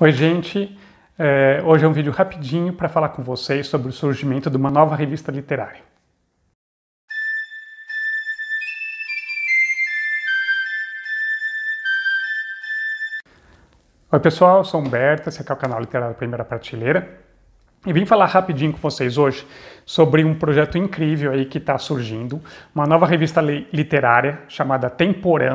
Oi, gente! É, hoje é um vídeo rapidinho para falar com vocês sobre o surgimento de uma nova revista literária. Oi, pessoal, eu sou Humberto, esse aqui é o canal Literário Primeira Prateleira. E vim falar rapidinho com vocês hoje sobre um projeto incrível aí que está surgindo, uma nova revista literária chamada Temporã,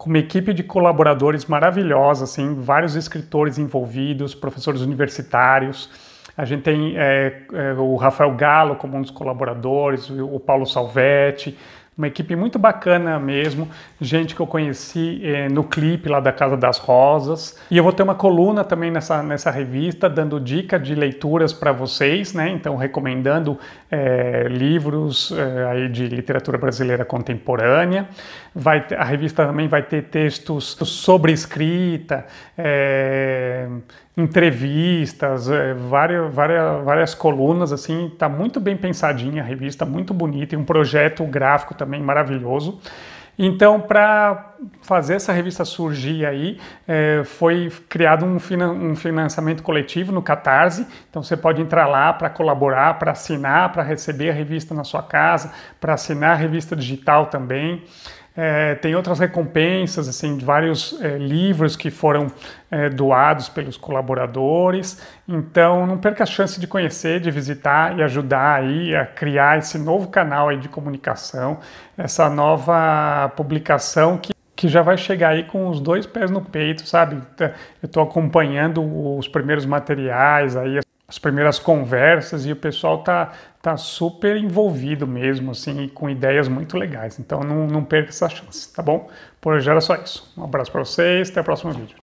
com uma equipe de colaboradores maravilhosa, assim, vários escritores envolvidos, professores universitários. A gente tem é, é, o Rafael Galo como um dos colaboradores, o Paulo Salvetti, uma equipe muito bacana mesmo, gente que eu conheci eh, no clipe lá da Casa das Rosas. E eu vou ter uma coluna também nessa, nessa revista, dando dica de leituras para vocês, né? Então, recomendando eh, livros eh, aí de literatura brasileira contemporânea. Vai, a revista também vai ter textos sobre escrita, entrevistas, várias, várias, várias colunas, assim, está muito bem pensadinha a revista, muito bonita, e um projeto gráfico também maravilhoso. Então, para fazer essa revista surgir aí, é, foi criado um, finan um, financiamento coletivo no Catarse. Então, você pode entrar lá para colaborar, para assinar, para receber a revista na sua casa, para assinar a revista digital também. É, tem outras recompensas, assim, de vários é, livros que foram é, doados pelos colaboradores. Então, não perca a chance de conhecer, de visitar e ajudar aí a criar esse novo canal aí de comunicação, essa nova publicação que que já vai chegar aí com os dois pés no peito, sabe? Tá, eu estou acompanhando os primeiros materiais aí, as primeiras conversas e o pessoal tá, tá super envolvido mesmo, assim, com ideias muito legais. Então não, não perca essa chance, tá bom? Por hoje era só isso. Um abraço para vocês, até o próximo vídeo.